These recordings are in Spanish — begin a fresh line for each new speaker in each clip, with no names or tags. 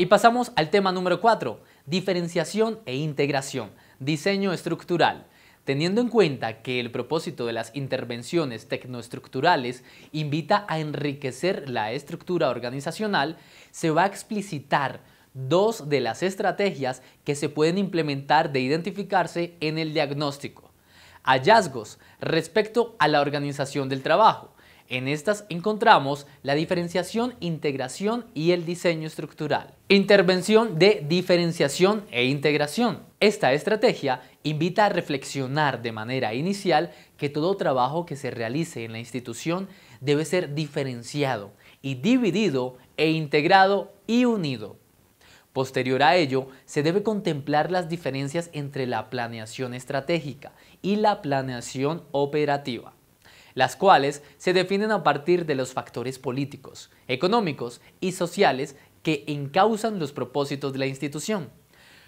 Y pasamos al tema número 4, diferenciación e integración, diseño estructural. Teniendo en cuenta que el propósito de las intervenciones tecnoestructurales invita a enriquecer la estructura organizacional, se va a explicitar dos de las estrategias que se pueden implementar de identificarse en el diagnóstico. Hallazgos respecto a la organización del trabajo en estas encontramos la diferenciación, integración y el diseño estructural. Intervención de diferenciación e integración. Esta estrategia invita a reflexionar de manera inicial que todo trabajo que se realice en la institución debe ser diferenciado y dividido e integrado y unido. Posterior a ello, se debe contemplar las diferencias entre la planeación estratégica y la planeación operativa las cuales se definen a partir de los factores políticos, económicos y sociales que encausan los propósitos de la institución.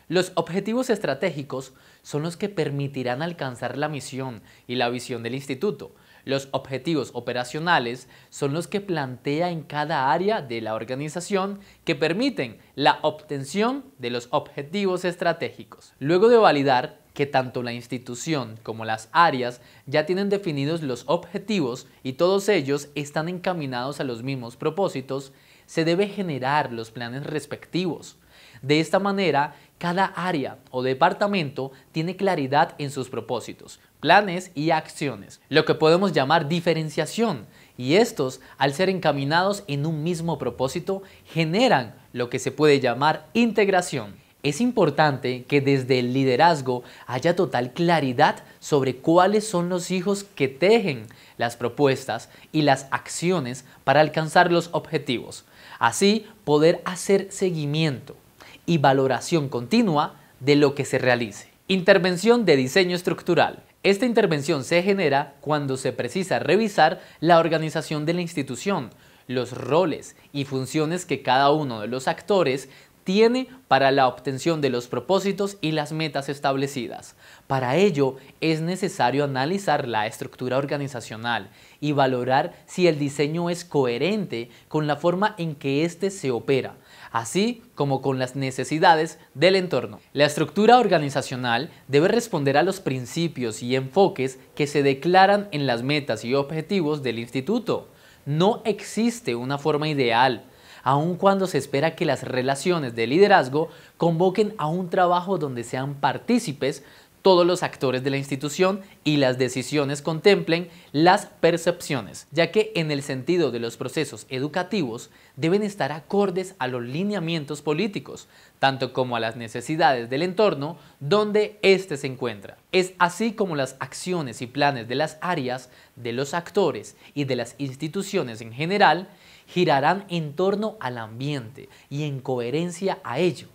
Los objetivos estratégicos son los que permitirán alcanzar la misión y la visión del instituto. Los objetivos operacionales son los que plantea en cada área de la organización que permiten la obtención de los objetivos estratégicos. Luego de validar que tanto la institución como las áreas ya tienen definidos los objetivos y todos ellos están encaminados a los mismos propósitos, se debe generar los planes respectivos. De esta manera, cada área o departamento tiene claridad en sus propósitos, planes y acciones, lo que podemos llamar diferenciación, y estos, al ser encaminados en un mismo propósito, generan lo que se puede llamar integración. Es importante que desde el liderazgo haya total claridad sobre cuáles son los hijos que tejen las propuestas y las acciones para alcanzar los objetivos. Así poder hacer seguimiento y valoración continua de lo que se realice. Intervención de diseño estructural. Esta intervención se genera cuando se precisa revisar la organización de la institución, los roles y funciones que cada uno de los actores tiene para la obtención de los propósitos y las metas establecidas. Para ello es necesario analizar la estructura organizacional y valorar si el diseño es coherente con la forma en que éste se opera, así como con las necesidades del entorno. La estructura organizacional debe responder a los principios y enfoques que se declaran en las metas y objetivos del instituto. No existe una forma ideal aun cuando se espera que las relaciones de liderazgo convoquen a un trabajo donde sean partícipes todos los actores de la institución y las decisiones contemplen las percepciones, ya que en el sentido de los procesos educativos deben estar acordes a los lineamientos políticos, tanto como a las necesidades del entorno donde éste se encuentra. Es así como las acciones y planes de las áreas, de los actores y de las instituciones en general girarán en torno al ambiente y en coherencia a ello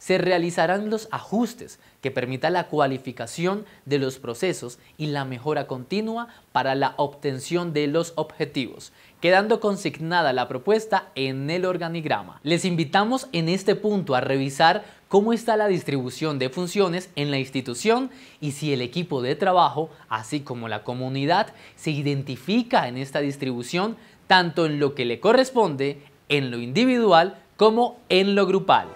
se realizarán los ajustes que permitan la cualificación de los procesos y la mejora continua para la obtención de los objetivos, quedando consignada la propuesta en el organigrama. Les invitamos en este punto a revisar cómo está la distribución de funciones en la institución y si el equipo de trabajo, así como la comunidad, se identifica en esta distribución tanto en lo que le corresponde, en lo individual, como en lo grupal.